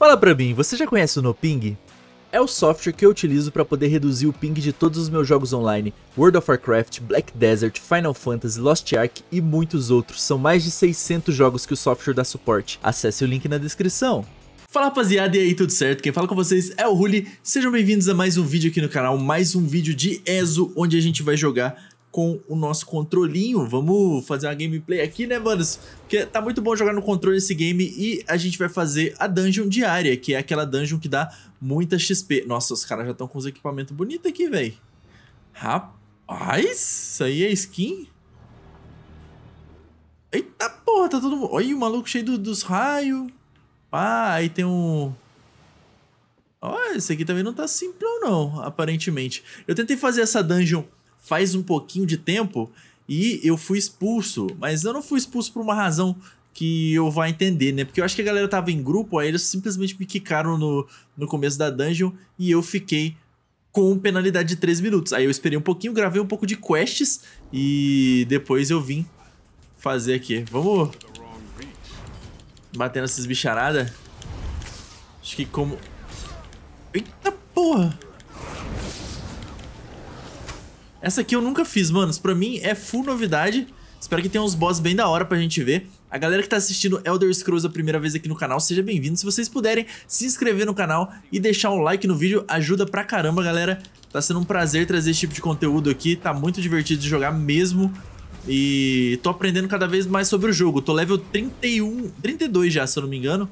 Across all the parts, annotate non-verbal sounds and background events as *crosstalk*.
Fala pra mim, você já conhece o Noping? É o software que eu utilizo para poder reduzir o ping de todos os meus jogos online, World of Warcraft, Black Desert, Final Fantasy, Lost Ark e muitos outros. São mais de 600 jogos que o software dá suporte. Acesse o link na descrição. Fala rapaziada, e aí tudo certo? Quem fala com vocês é o Huli, sejam bem-vindos a mais um vídeo aqui no canal, mais um vídeo de ESO, onde a gente vai jogar com o nosso controlinho. Vamos fazer uma gameplay aqui, né, manos? Porque tá muito bom jogar no controle esse game e a gente vai fazer a dungeon diária, que é aquela dungeon que dá muita XP. Nossa, os caras já estão com os equipamentos bonitos aqui, velho. Rapaz, isso aí é skin? Eita porra, tá todo mundo... Olha o maluco cheio do, dos raios. Ah, aí tem um... Ó, esse aqui também não tá simplão não, aparentemente. Eu tentei fazer essa dungeon faz um pouquinho de tempo e eu fui expulso. Mas eu não fui expulso por uma razão que eu vá entender, né? Porque eu acho que a galera tava em grupo, aí eles simplesmente me quicaram no, no começo da dungeon e eu fiquei com penalidade de 3 minutos. Aí eu esperei um pouquinho, gravei um pouco de quests e depois eu vim fazer aqui. Vamos batendo essas bicharadas. Acho que como... Eita porra! Essa aqui eu nunca fiz, manos. Pra mim é full novidade. Espero que tenha uns boss bem da hora pra gente ver. A galera que tá assistindo Elder Scrolls a primeira vez aqui no canal, seja bem-vindo. Se vocês puderem se inscrever no canal e deixar um like no vídeo, ajuda pra caramba, galera. Tá sendo um prazer trazer esse tipo de conteúdo aqui, tá muito divertido de jogar mesmo. E tô aprendendo cada vez mais sobre o jogo. Tô level 31, 32 já, se eu não me engano.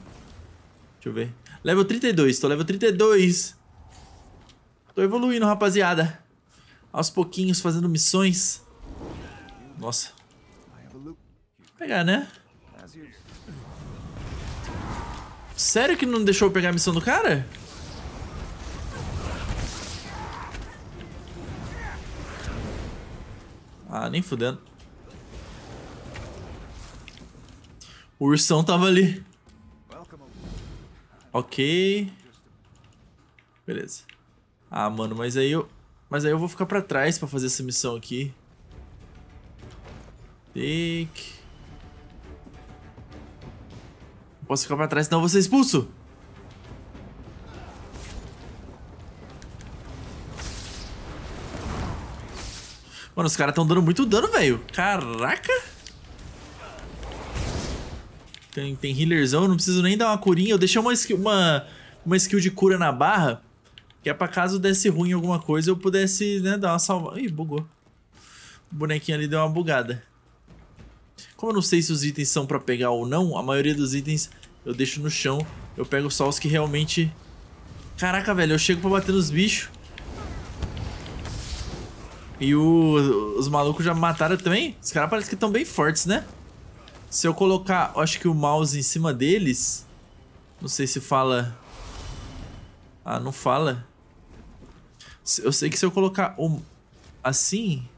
Deixa eu ver. Level 32, tô level 32. Tô evoluindo, rapaziada aos pouquinhos fazendo missões. Nossa. Vou pegar, né? Sério que não deixou eu pegar a missão do cara? Ah, nem fudendo. O ursão tava ali. Ok. Beleza. Ah, mano, mas aí eu... Mas aí eu vou ficar pra trás pra fazer essa missão aqui. Take. Não posso ficar pra trás, senão eu vou ser expulso. Mano, os caras estão dando muito dano, velho. Caraca. Tem, tem healerzão, não preciso nem dar uma curinha. Eu deixei uma skill, uma, uma skill de cura na barra que é pra caso desse ruim alguma coisa, eu pudesse, né, dar uma salva... Ih, bugou. O bonequinho ali deu uma bugada. Como eu não sei se os itens são pra pegar ou não, a maioria dos itens eu deixo no chão. Eu pego só os que realmente... Caraca, velho, eu chego pra bater nos bichos. E o, os malucos já mataram também. Os caras parecem que estão bem fortes, né? Se eu colocar, eu acho que o mouse em cima deles... Não sei se fala... Ah, não fala. Eu sei que se eu colocar um... assim...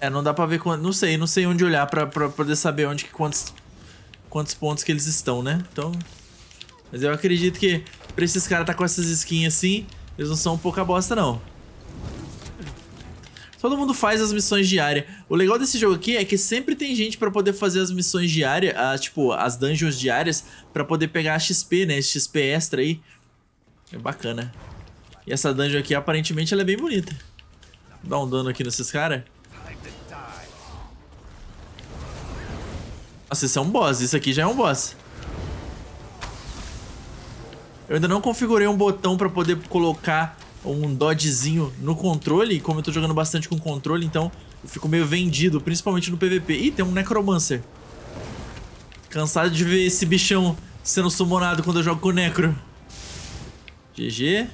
É, não dá pra ver quanto... Não sei, não sei onde olhar pra, pra poder saber onde quantos, quantos pontos que eles estão, né? Então... Mas eu acredito que pra esses caras tá com essas skins assim, eles não são um pouca bosta, não. Todo mundo faz as missões diárias. O legal desse jogo aqui é que sempre tem gente para poder fazer as missões diárias, a, ah, tipo, as dungeons diárias, para poder pegar a XP, né? XP extra aí. É bacana. E essa dungeon aqui, aparentemente, ela é bem bonita. Dá um dano aqui nesses caras. Nossa, esse é um boss. Isso aqui já é um boss. Eu ainda não configurei um botão pra poder colocar um dodgezinho no controle, e como eu tô jogando bastante com controle, então eu fico meio vendido, principalmente no PVP. Ih, tem um Necromancer. Cansado de ver esse bichão sendo summonado quando eu jogo com o Necro. GG.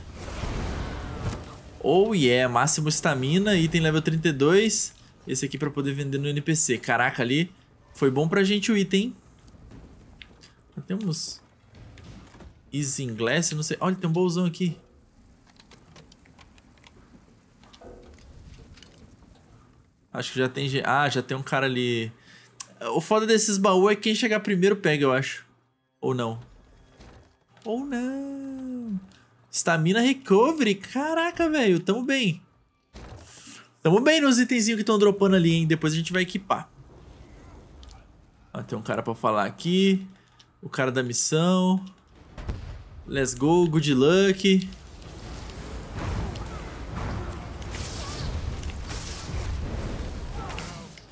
Oh yeah, máximo estamina, item level 32. Esse aqui pra poder vender no NPC. Caraca, ali foi bom pra gente o item, Temos... Easy Glass, não sei. Olha, tem um bolsão aqui. Acho que já tem. Ah, já tem um cara ali. O foda desses baús é quem chegar primeiro pega, eu acho. Ou não. Ou não. Stamina recovery. Caraca, velho. Tamo bem. Tamo bem nos itenzinhos que estão dropando ali, hein? Depois a gente vai equipar. Ah, tem um cara pra falar aqui. O cara da missão. Let's go, good luck.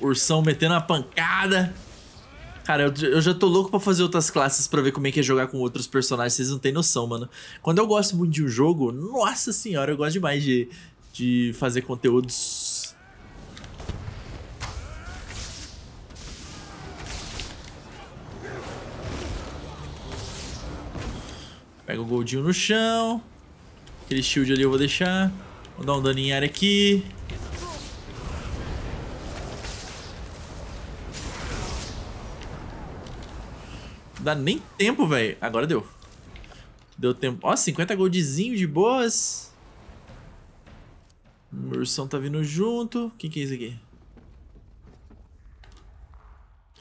Ursão metendo a pancada. Cara, eu, eu, já tô louco pra fazer outras classes pra ver como é que é jogar com outros personagens. Vocês não têm noção, mano. Quando eu gosto muito de um jogo, nossa senhora, eu gosto demais de, de fazer conteúdos. Pega o goldinho no chão. Aquele shield ali eu vou deixar. Vou dar um daninho em área aqui. dá nem tempo, velho. Agora deu. Deu tempo. Ó, 50 goldzinho de boas. O ursão tá vindo junto. O que que é isso aqui?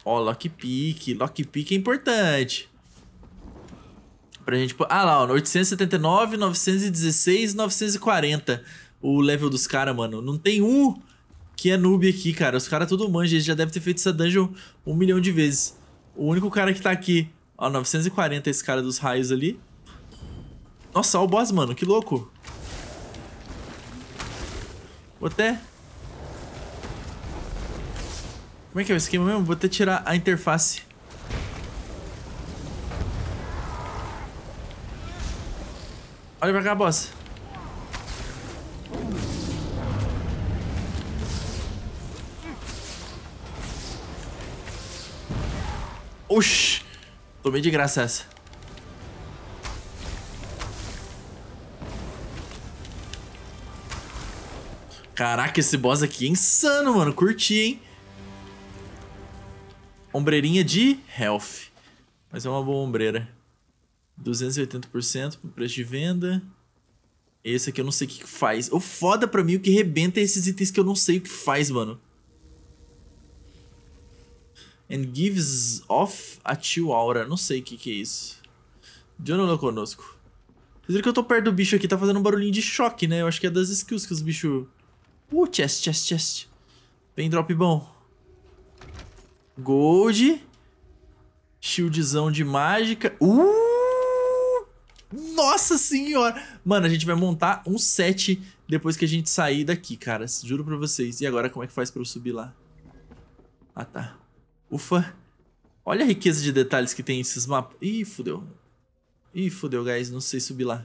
Ó, lockpick. Lockpick é importante. Pra gente... Ah lá, ó. 879, 916, 940. O level dos caras, mano. Não tem um que é noob aqui, cara. Os caras é tudo manja. Eles já devem ter feito essa dungeon um milhão de vezes. O único cara que tá aqui Ó, 940 esse cara dos raios ali. Nossa, ó o boss, mano. Que louco. Vou até... Como é que é o esquema mesmo? Vou até tirar a interface. Olha pra cá, boss. Oxi. Tomei de graça essa. Caraca, esse boss aqui é insano, mano. Curti, hein? Ombreirinha de health. Mas é uma boa ombreira. 280% pro preço de venda. Esse aqui eu não sei o que faz. O foda pra mim o que rebenta é esses itens que eu não sei o que faz, mano and gives off a chill aura. Não sei o que, que é isso. John Jonolo conosco. Vocês viram que eu tô perto do bicho aqui, tá fazendo um barulhinho de choque, né? Eu acho que é das skills que os bichos... Uh, chest, chest, chest. Bem drop bom. Gold. Shieldzão de mágica. Uh! Nossa senhora! Mano, a gente vai montar um set depois que a gente sair daqui, cara. Juro pra vocês. E agora, como é que faz pra eu subir lá? Ah, tá. Ufa. Olha a riqueza de detalhes que tem esses mapas. Ih, fodeu. Ih, fodeu, guys. Não sei subir lá.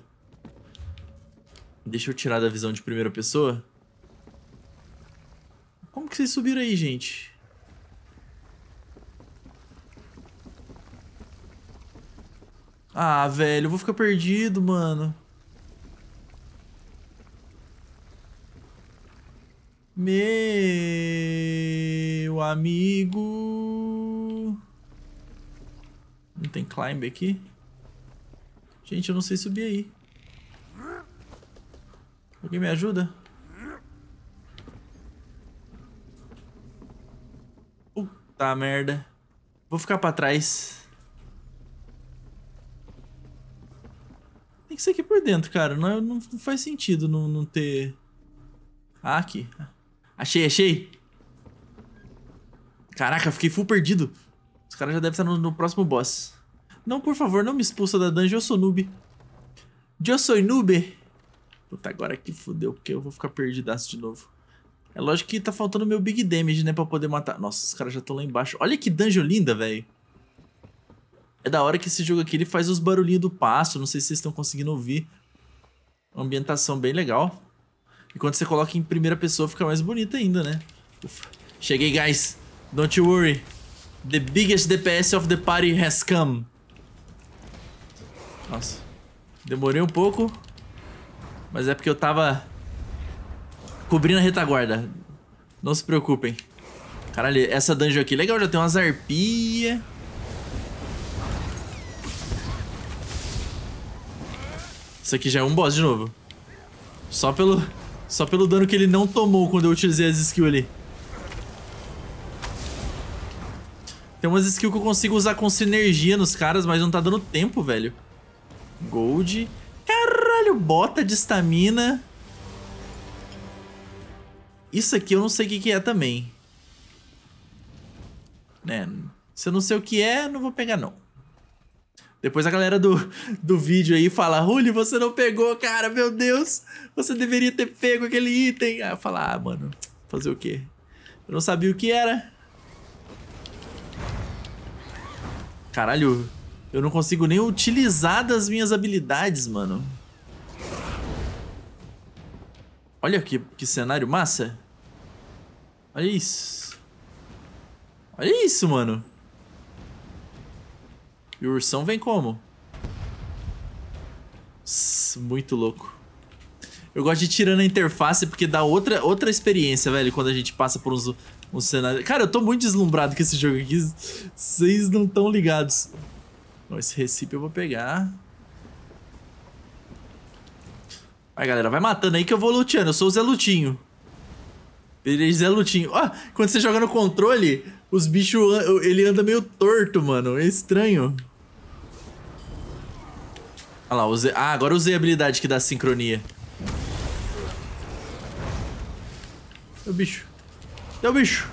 Deixa eu tirar da visão de primeira pessoa. Como que vocês subiram aí, gente? Ah, velho. Eu vou ficar perdido, mano. Meu amigo. Não tem climb aqui? Gente, eu não sei subir aí. Alguém me ajuda? Puta merda. Vou ficar pra trás. Tem que ser aqui por dentro, cara. Não, não faz sentido não, não ter... Ah, aqui. Achei, achei. Caraca, fiquei full perdido. Os caras já devem estar no, no, próximo boss. Não, por favor, não me expulsa da dungeon, eu sou noob. Eu sou noob. Puta, agora que fodeu, porque eu vou ficar perdidaço de novo. É lógico que tá faltando meu big damage, né, pra poder matar. Nossa, os caras já estão lá embaixo. Olha que dungeon linda, velho. É da hora que esse jogo aqui ele faz os barulhinhos do passo, não sei se vocês estão conseguindo ouvir. Uma ambientação bem legal. E quando você coloca em primeira pessoa, fica mais bonita ainda, né? Ufa. Cheguei, guys. Don't you worry. The biggest DPS of the party has come. Nossa. Demorei um pouco. Mas é porque eu tava... Cobrindo a retaguarda. Não se preocupem. Caralho, essa dungeon aqui. Legal, já tem umas arpias. Isso aqui já é um boss de novo. Só pelo... Só pelo dano que ele não tomou quando eu utilizei as skills ali. Tem umas skills que eu consigo usar com sinergia nos caras, mas não tá dando tempo, velho. Gold. Caralho, bota de estamina. Isso aqui eu não sei o que, que é também. Né? Se eu não sei o que é, não vou pegar não. Depois a galera do, do vídeo aí fala: Rulli, você não pegou, cara, meu Deus, você deveria ter pego aquele item. Aí eu falo: Ah, mano, fazer o quê? Eu não sabia o que era. Caralho, eu não consigo nem utilizar das minhas habilidades, mano. Olha que, que cenário massa. Olha isso. Olha isso, mano. E o ursão vem como? Muito louco. Eu gosto de tirar na interface porque dá outra, outra experiência, velho, quando a gente passa por uns, uns cenários. Cara, eu tô muito deslumbrado com esse jogo aqui. Vocês não estão ligados. Bom, esse recipe eu vou pegar. Vai, galera, vai matando aí que eu vou luteando. Eu sou o Zé Lutinho. Ele Zé Lutinho. Ah, quando você joga no controle, os bichos... Ele anda meio torto, mano. É estranho lá, usei... Ah, agora usei a habilidade que dá sincronia. Deu é bicho. Deu é bicho.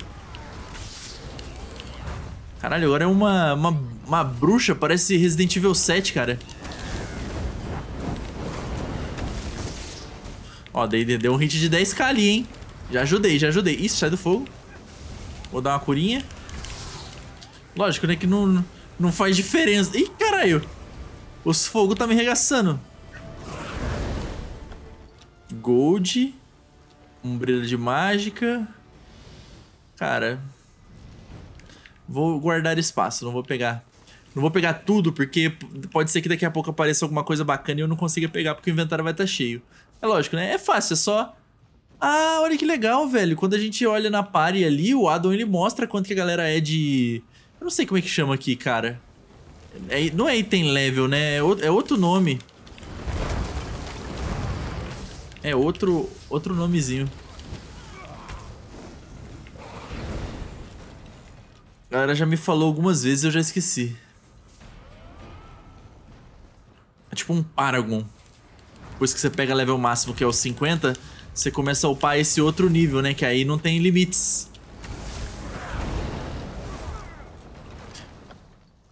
Caralho, agora é uma, uma, uma bruxa, parece Resident Evil 7, cara. Ó, dei, deu um hit de 10k ali, hein. Já ajudei, já ajudei. Isso, sai do fogo. Vou dar uma curinha. Lógico, né, que não, não faz diferença. Ih, caralho. Os fogos tá me arregaçando. Gold. brilho de mágica. Cara. Vou guardar espaço, não vou pegar. Não vou pegar tudo, porque pode ser que daqui a pouco apareça alguma coisa bacana e eu não consiga pegar, porque o inventário vai estar tá cheio. É lógico, né? É fácil, é só... Ah, olha que legal, velho. Quando a gente olha na party ali, o Adam, ele mostra quanto que a galera é de... Eu não sei como é que chama aqui, cara. É, é, não é item level, né? É, é outro, nome. É outro, outro nomezinho. A galera já me falou algumas vezes eu já esqueci. É tipo um Paragon. Depois que você pega level máximo, que é o 50, você começa a upar esse outro nível, né? Que aí não tem limites.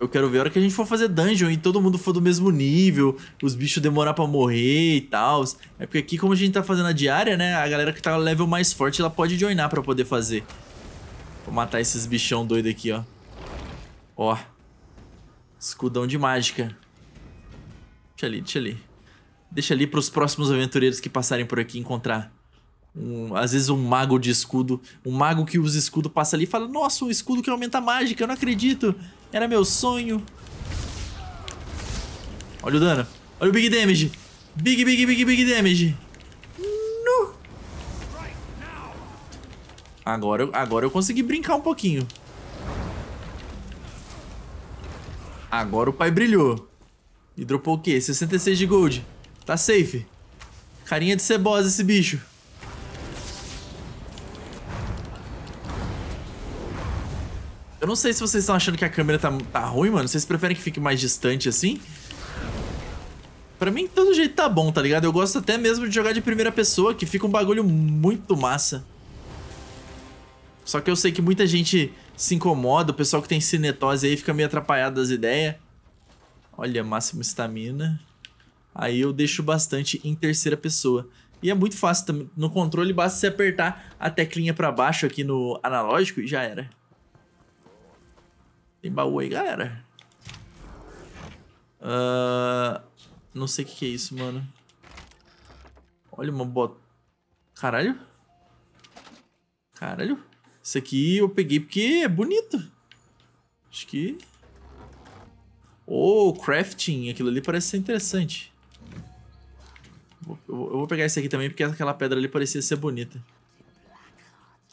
eu quero ver a hora que a gente for fazer dungeon e todo mundo for do mesmo nível, os bichos demorar para morrer e tal. É porque aqui, como a gente tá fazendo a diária, né? A galera que tá level mais forte, ela pode joinar para poder fazer. Vou matar esses bichão doido aqui, ó. Ó. Escudão de mágica. Deixa ali, deixa ali. Deixa ali pros próximos aventureiros que passarem por aqui encontrar um, às vezes um mago de escudo, um mago que usa escudo passa ali e fala Nossa, um escudo que aumenta a mágica, eu não acredito, era meu sonho. Olha o dano, olha o big damage, big, big, big, big damage. No. Agora, agora eu consegui brincar um pouquinho. Agora o pai brilhou. E dropou o quê? 66 de gold. Tá safe. Carinha de cebosa esse bicho. Eu não sei se vocês estão achando que a câmera tá, tá ruim, mano. Vocês preferem que fique mais distante assim? Pra mim, todo jeito tá bom, tá ligado? Eu gosto até mesmo de jogar de primeira pessoa, que fica um bagulho muito massa. Só que eu sei que muita gente se incomoda, o pessoal que tem cinetose aí fica meio atrapalhado das ideias. Olha, máximo estamina. Aí eu deixo bastante em terceira pessoa. E é muito fácil também. No controle basta você apertar a teclinha pra baixo aqui no analógico e já era. Tem baú aí, galera. Uh, não sei o que, que é isso, mano. Olha uma bota. Caralho. Caralho. Isso aqui eu peguei porque é bonito. Acho que... Oh, crafting. Aquilo ali parece ser interessante. Eu vou pegar esse aqui também porque aquela pedra ali parecia ser bonita.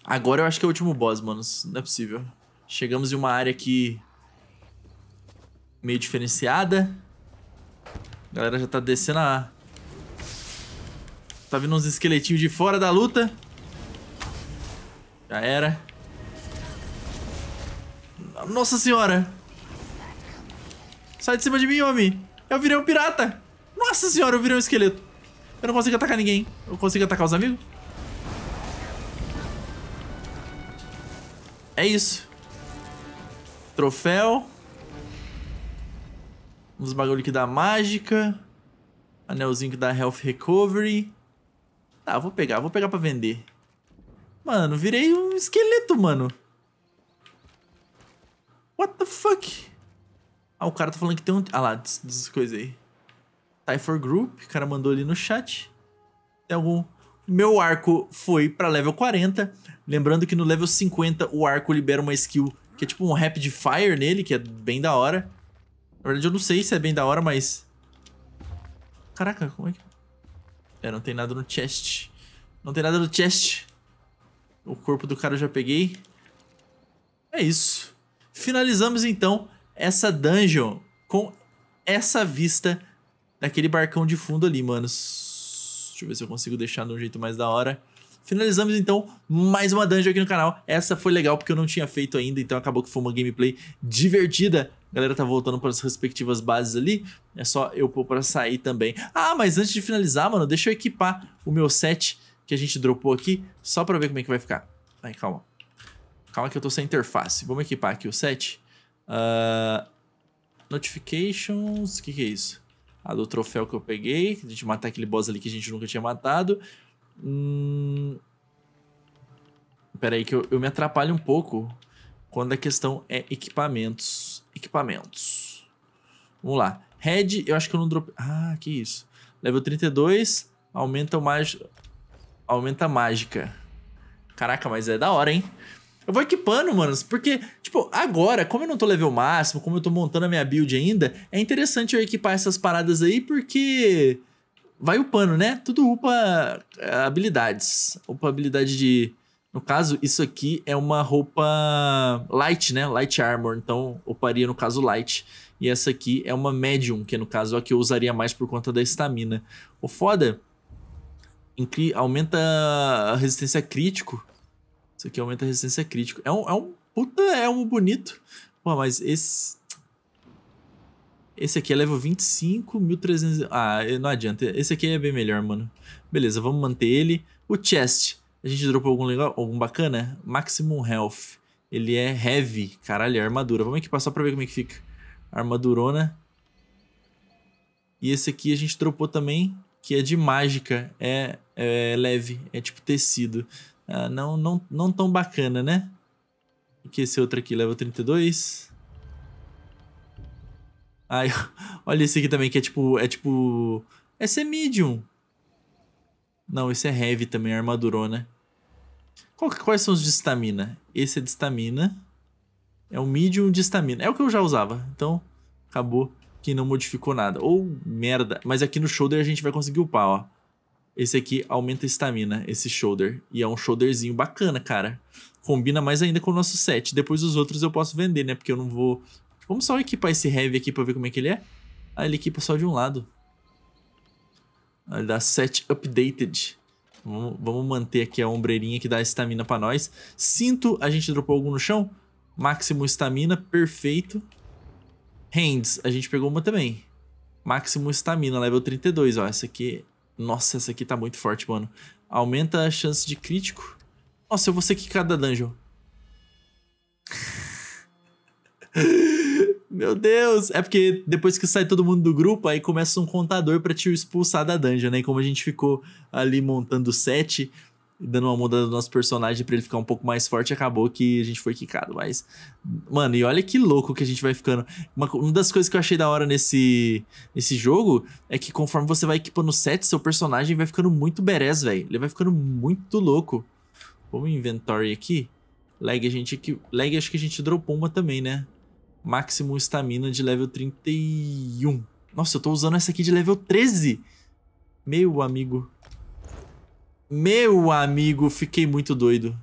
Agora eu acho que é o último boss, mano. Não é possível. Chegamos em uma área aqui meio diferenciada. A galera já tá descendo a... Tá vindo uns esqueletinhos de fora da luta. Já era. Nossa senhora! Sai de cima de mim, homem! Eu virei um pirata! Nossa senhora, eu virei um esqueleto! Eu não consigo atacar ninguém. Eu consigo atacar os amigos? É isso. Troféu. Uns bagulho que dá mágica. Anelzinho que dá health recovery. Tá, vou pegar, vou pegar pra vender. Mano, virei um esqueleto, mano. What the fuck? Ah, o cara tá falando que tem um... Ah lá, dessas coisas aí. Tie group, o cara mandou ali no chat. Tem algum... Meu arco foi pra level 40. Lembrando que no level 50 o arco libera uma skill que é tipo um rapid fire nele, que é bem da hora. Na verdade, eu não sei se é bem da hora, mas... Caraca, como é que... É, não tem nada no chest. Não tem nada no chest. O corpo do cara eu já peguei. É isso. Finalizamos, então, essa dungeon com essa vista daquele barcão de fundo ali, mano. Deixa eu ver se eu consigo deixar de um jeito mais da hora finalizamos então mais uma dungeon aqui no canal. Essa foi legal porque eu não tinha feito ainda, então acabou que foi uma gameplay divertida. A galera tá voltando para as respectivas bases ali. É só eu pôr para sair também. Ah, mas antes de finalizar, mano, deixa eu equipar o meu set que a gente dropou aqui, só para ver como é que vai ficar. Ai, calma. Calma que eu tô sem interface. Vamos equipar aqui o set. Uh, notifications, o que que é isso? A ah, do troféu que eu peguei, de matar aquele boss ali que a gente nunca tinha matado. Hum... Peraí, que eu, eu me atrapalho um pouco quando a questão é equipamentos. Equipamentos. Vamos lá. Red, eu acho que eu não dropei. Ah, que isso. Level 32, aumenta o mais aumenta a mágica. Caraca, mas é da hora, hein? Eu vou equipando, manos, porque, tipo, agora, como eu não tô level máximo, como eu tô montando a minha build ainda, é interessante eu equipar essas paradas aí, porque vai upando, né? Tudo upa é, habilidades. Upa habilidade de. No caso, isso aqui é uma roupa light, né? Light armor. Então, uparia no caso light. E essa aqui é uma medium, que no caso é a que eu usaria mais por conta da estamina. O foda. Aumenta a resistência crítico. Isso aqui aumenta a resistência crítico. É um, é um puta é um bonito. Pô, mas esse. Esse aqui é level 25, 1300... Ah, não adianta. Esse aqui é bem melhor, mano. Beleza, vamos manter ele. O chest. A gente dropou algum legal, algum bacana? Maximum Health. Ele é heavy. Caralho, é armadura. Vamos equipar só pra ver como é que fica. Armadurona. E esse aqui a gente dropou também, que é de mágica. É, é leve, é tipo tecido. Ah, não, não, não tão bacana, né? E que esse outro aqui, level 32. *laughs* olha esse aqui também, que é tipo. É tipo. Esse é medium. Não, esse é heavy também, é armadurou né? Qual, quais são os de estamina? Esse é de estamina. É o um medium de estamina. É o que eu já usava. Então, acabou que não modificou nada. Ou oh, merda. Mas aqui no shoulder a gente vai conseguir upar, ó. Esse aqui aumenta a estamina, esse shoulder. E é um shoulderzinho bacana, cara. Combina mais ainda com o nosso set. Depois os outros eu posso vender, né? Porque eu não vou Vamos só equipar esse heavy aqui pra ver como é que ele é. Ah, ele equipa só de um lado. Ah, ele dá set updated. Vamos, vamos manter aqui a ombreirinha que dá estamina pra nós. Cinto, a gente dropou algum no chão. Máximo estamina, perfeito. Hands, a gente pegou uma também. Máximo estamina, level 32, ó. Essa aqui... Nossa, essa aqui tá muito forte, mano. Aumenta a chance de crítico. Nossa, eu vou ser quicado da dungeon. *laughs* Meu Deus! É porque depois que sai todo mundo do grupo, aí começa um contador para te expulsar da dungeon, né? E como a gente ficou ali montando o set, dando uma mudada no nosso personagem para ele ficar um pouco mais forte, acabou que a gente foi quicado. Mas, mano, e olha que louco que a gente vai ficando. Uma, uma das coisas que eu achei da hora nesse, nesse jogo é que conforme você vai equipando o set, seu personagem vai ficando muito berés, velho. Ele vai ficando muito louco. Vamos inventory aqui. Lag, a gente aqui. Lag, acho que a gente dropou uma também, né? máximo estamina de level 31. Nossa, eu tô usando essa aqui de level 13. Meu amigo. Meu amigo, fiquei muito doido.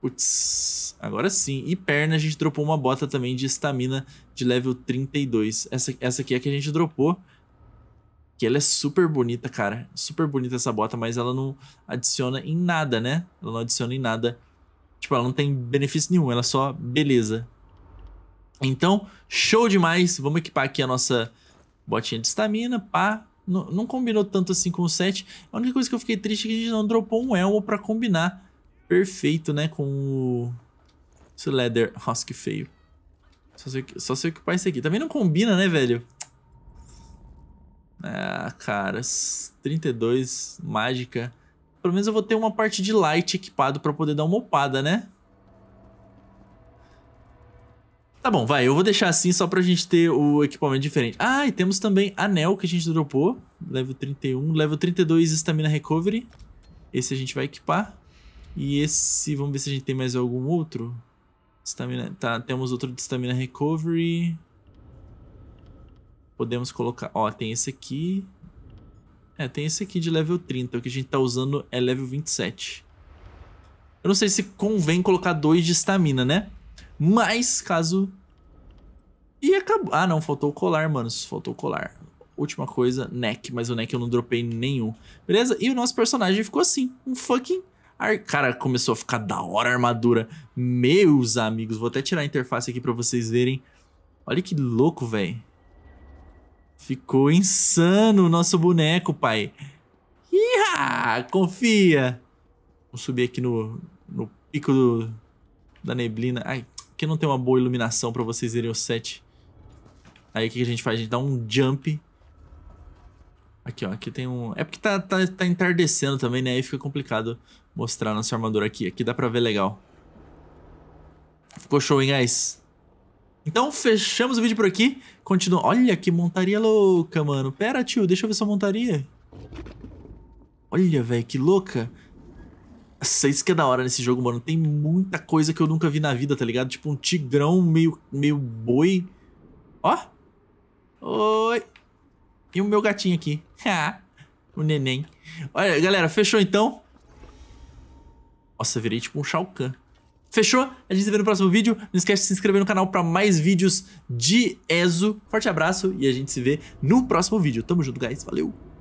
Putz, agora sim. E perna, a gente dropou uma bota também de estamina de level 32. Essa, essa aqui é a que a gente dropou. Que ela é super bonita, cara. Super bonita essa bota, mas ela não adiciona em nada, né? Ela não adiciona em nada. Tipo, ela não tem benefício nenhum, ela é só beleza. Então, show demais. Vamos equipar aqui a nossa botinha de estamina, pá. Não, não, combinou tanto assim com o 7. A única coisa que eu fiquei triste é que a gente não dropou um elmo pra combinar. Perfeito, né? Com o... Esse leather. Nossa, que feio. Só se, só sei equipar esse aqui. Também não combina, né, velho? Ah, cara. 32, mágica. Pelo menos eu vou ter uma parte de light equipado pra poder dar uma opada, né? Tá bom, vai, eu vou deixar assim só pra gente ter o equipamento diferente. Ah, e temos também anel que a gente dropou, level 31, level 32 estamina recovery. Esse a gente vai equipar. E esse, vamos ver se a gente tem mais algum outro. Stamina, tá, temos outro de estamina recovery. Podemos colocar, ó, tem esse aqui. É, tem esse aqui de level 30, o que a gente tá usando é level 27. Eu não sei se convém colocar dois de estamina, né? Mas caso... E acabou... Ah, não, faltou o colar, mano. Faltou o colar. Última coisa, neck. Mas o neck eu não dropei nenhum. Beleza? E o nosso personagem ficou assim. Um fucking... Ar... Cara, começou a ficar da hora a armadura. Meus amigos, vou até tirar a interface aqui pra vocês verem. Olha que louco, velho. Ficou insano o nosso boneco, pai. Iha! Confia! Vamos subir aqui no, no pico do, da neblina. Ai, por que não tem uma boa iluminação pra vocês irem ao set? Aí o que a gente faz? A gente dá um jump. Aqui, ó. Aqui tem um... É porque tá, tá, tá entardecendo também, né? Aí fica complicado mostrar nossa armadura aqui. Aqui dá pra ver legal. Ficou show, hein, guys? Então, fechamos o vídeo por aqui. Continua. Olha que montaria louca, mano. Pera, tio, deixa eu ver sua montaria. Olha, velho, que louca. Nossa, isso que é da hora nesse jogo, mano. Tem muita coisa que eu nunca vi na vida, tá ligado? Tipo um tigrão meio, meio boi. Ó. Oi. E o meu gatinho aqui. o neném. Olha, galera, fechou então? Nossa, virei tipo um Shao Kahn. Fechou? A gente se vê no próximo vídeo. Não esquece de se inscrever no canal para mais vídeos de ESO. Forte abraço e a gente se vê no próximo vídeo. Tamo junto, guys. Valeu!